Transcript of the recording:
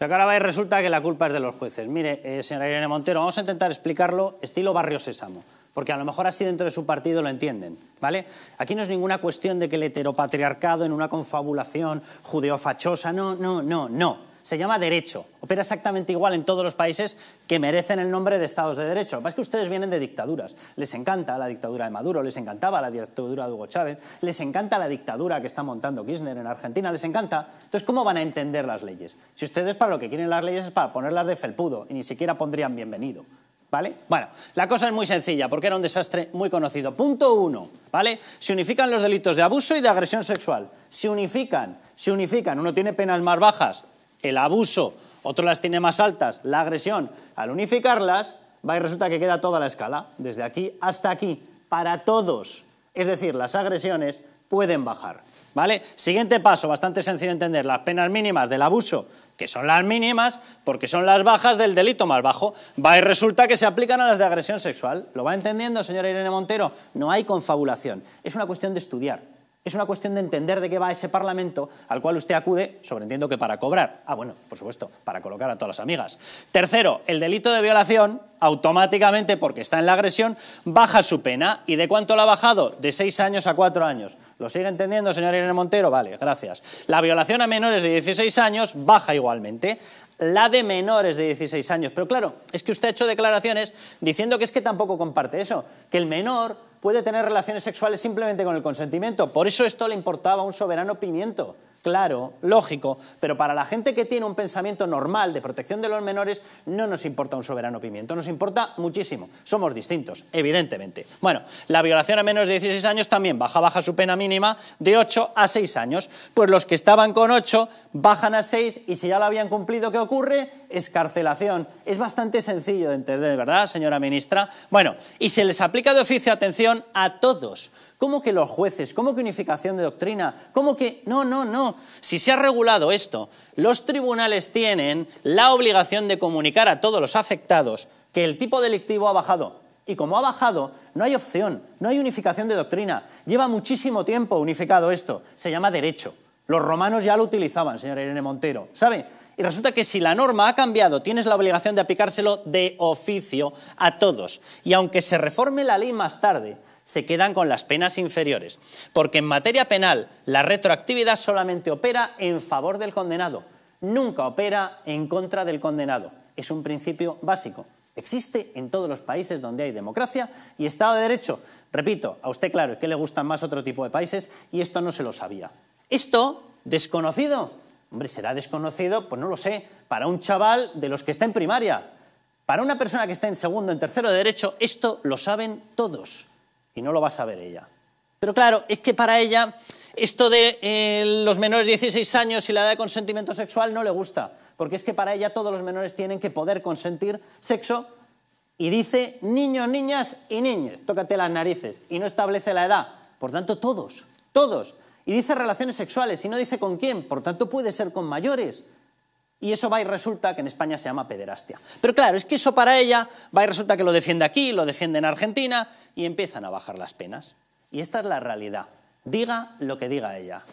sea, que ahora va y resulta que la culpa es de los jueces. Mire, eh, señora Irene Montero, vamos a intentar explicarlo estilo barrio sésamo, porque a lo mejor así dentro de su partido lo entienden, ¿vale? Aquí no es ninguna cuestión de que el heteropatriarcado en una confabulación judeofachosa, no, no, no, no se llama derecho. Opera exactamente igual en todos los países que merecen el nombre de estados de derecho. Lo que pasa es que ustedes vienen de dictaduras. Les encanta la dictadura de Maduro, les encantaba la dictadura de Hugo Chávez, les encanta la dictadura que está montando Kirchner en Argentina, les encanta. Entonces, ¿cómo van a entender las leyes? Si ustedes para lo que quieren las leyes es para ponerlas de felpudo y ni siquiera pondrían bienvenido. ¿Vale? Bueno, la cosa es muy sencilla, porque era un desastre muy conocido. Punto uno, ¿vale? Se unifican los delitos de abuso y de agresión sexual. Se unifican, se unifican. Uno tiene penas más bajas, el abuso, otro las tiene más altas, la agresión. Al unificarlas, va y resulta que queda toda la escala, desde aquí hasta aquí, para todos. Es decir, las agresiones pueden bajar. ¿Vale? Siguiente paso, bastante sencillo de entender, las penas mínimas del abuso, que son las mínimas porque son las bajas del delito más bajo, va y resulta que se aplican a las de agresión sexual. ¿Lo va entendiendo, señora Irene Montero? No hay confabulación, es una cuestión de estudiar. Es una cuestión de entender de qué va ese Parlamento al cual usted acude, sobreentiendo que para cobrar. Ah, bueno, por supuesto, para colocar a todas las amigas. Tercero, el delito de violación, automáticamente, porque está en la agresión, baja su pena. ¿Y de cuánto la ha bajado? De seis años a cuatro años. ¿Lo sigue entendiendo, señor Irene Montero? Vale, gracias. La violación a menores de 16 años baja igualmente la de menores de 16 años. Pero claro, es que usted ha hecho declaraciones diciendo que es que tampoco comparte eso, que el menor puede tener relaciones sexuales simplemente con el consentimiento. Por eso esto le importaba un soberano pimiento claro, lógico, pero para la gente que tiene un pensamiento normal de protección de los menores, no nos importa un soberano pimiento, nos importa muchísimo. Somos distintos, evidentemente. Bueno, la violación a menos de 16 años también baja, baja su pena mínima de 8 a 6 años. Pues los que estaban con 8 bajan a 6 y si ya lo habían cumplido, ¿qué ocurre? Escarcelación. Es bastante sencillo de entender, ¿verdad, señora ministra? Bueno, y se les aplica de oficio, atención, a todos ¿Cómo que los jueces? ¿Cómo que unificación de doctrina? ¿Cómo que...? No, no, no. Si se ha regulado esto, los tribunales tienen la obligación de comunicar a todos los afectados que el tipo delictivo ha bajado. Y como ha bajado, no hay opción, no hay unificación de doctrina. Lleva muchísimo tiempo unificado esto. Se llama derecho. Los romanos ya lo utilizaban, señor Irene Montero. ¿Sabe? Y resulta que si la norma ha cambiado, tienes la obligación de aplicárselo de oficio a todos. Y aunque se reforme la ley más tarde, se quedan con las penas inferiores, porque en materia penal la retroactividad solamente opera en favor del condenado, nunca opera en contra del condenado. Es un principio básico. Existe en todos los países donde hay democracia y Estado de Derecho. Repito, a usted claro, que le gustan más otro tipo de países y esto no se lo sabía. Esto, desconocido. Hombre, será desconocido, pues no lo sé, para un chaval de los que está en primaria. Para una persona que está en segundo, en tercero de derecho, esto lo saben todos y no lo va a saber ella. Pero claro, es que para ella esto de eh, los menores de 16 años y la edad de consentimiento sexual no le gusta, porque es que para ella todos los menores tienen que poder consentir sexo y dice niños, niñas y niñas, tócate las narices, y no establece la edad. Por tanto, todos, todos. Y dice relaciones sexuales y no dice con quién, por tanto puede ser con mayores, y eso va y resulta que en España se llama pederastia. Pero claro, es que eso para ella va y resulta que lo defiende aquí, lo defiende en Argentina y empiezan a bajar las penas. Y esta es la realidad. Diga lo que diga ella.